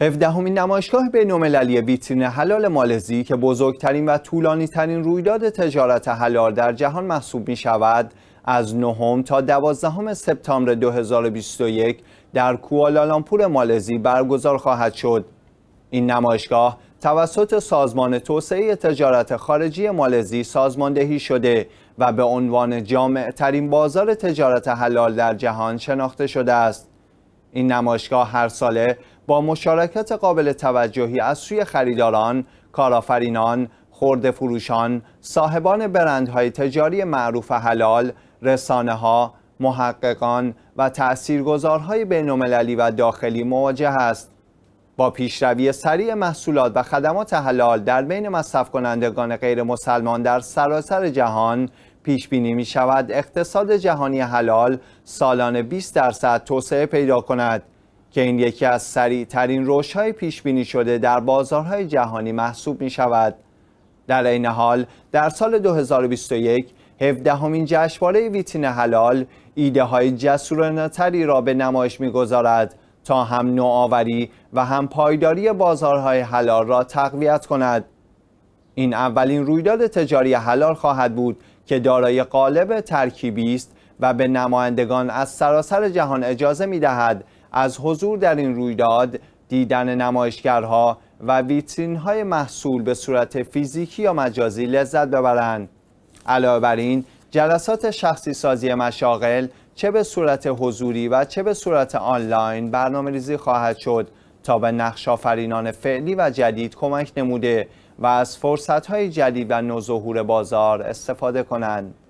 همین نمایشگاه بین‌المللی ویترین حلال مالزی که بزرگترین و طولانی ترین رویداد تجارت حلال در جهان محسوب می شود از نهم تا دوازدهم سپتامبر 2021 در کوالالامپور مالزی برگزار خواهد شد. این نمایشگاه توسط سازمان توسعه تجارت خارجی مالزی سازماندهی شده و به عنوان جامع ترین بازار تجارت حلال در جهان شناخته شده است. این نمایشگاه هر ساله با مشارکت قابل توجهی از سوی خریداران، کارآفرینان، خورده فروشان، صاحبان برندهای تجاری معروف حلال، رسانه ها، محققان و تأثیرگذارهای بینالمللی و داخلی مواجه است. با پیشروی سریع محصولات و خدمات حلال در بین مصرف کنندگان غیر مسلمان در سراسر جهان پیش بینی می شود اقتصاد جهانی حلال سالانه 20 درصد توسعه پیدا کند که این یکی از سریع ترین روش های پیش بینی شده در بازارهای جهانی محسوب می شود. در این حال در سال 2021 17 همین جشنواره ویتین حلال ایده های جسورانه تری را به نمایش گذارد تا هم نوآوری و هم پایداری بازارهای حلال را تقویت کند. این اولین رویداد تجاری حلال خواهد بود که دارای قالب ترکیبی است و به نمایندگان از سراسر جهان اجازه می دهد از حضور در این رویداد دیدن نمایشگرها و ویترین های محصول به صورت فیزیکی یا مجازی لذت ببرند. علاوه بر این جلسات شخصی سازی مشاغل چه به صورت حضوری و چه به صورت آنلاین برنامه ریزی خواهد شد تا به نقش فعلی و جدید کمک نموده و از فرصتهای جدید و نوظهور بازار استفاده کنند.